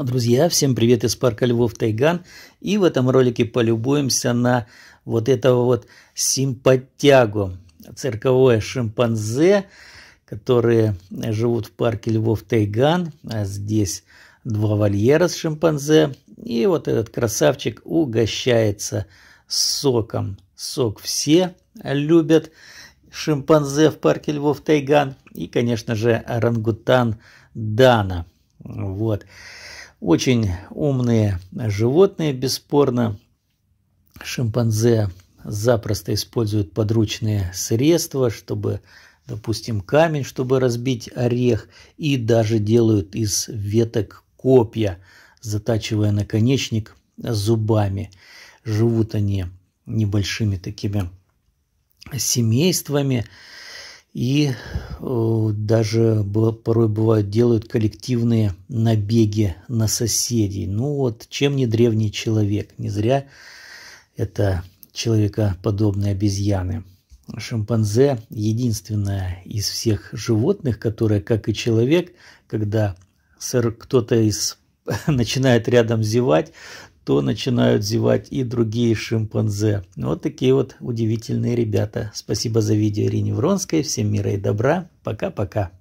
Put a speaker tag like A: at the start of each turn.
A: А, друзья, всем привет из парка Львов Тайган. И в этом ролике полюбуемся на вот этого вот симпатягу. Цирковое шимпанзе, которые живут в парке Львов Тайган. А здесь два вольера с шимпанзе. И вот этот красавчик угощается соком. Сок все любят шимпанзе в парке Львов Тайган. И, конечно же, орангутан Дана. Вот. Очень умные животные, бесспорно. Шимпанзе запросто используют подручные средства, чтобы, допустим, камень, чтобы разбить орех, и даже делают из веток копья, затачивая наконечник зубами. Живут они небольшими такими семействами. И э, даже порой бывают делают коллективные набеги на соседей. Ну вот, чем не древний человек? Не зря это человекоподобные обезьяны. Шимпанзе единственное из всех животных, которое, как и человек, когда кто-то из начинает рядом зевать, то начинают зевать и другие шимпанзе. Вот такие вот удивительные ребята. Спасибо за видео Ирине Вронской. Всем мира и добра. Пока-пока.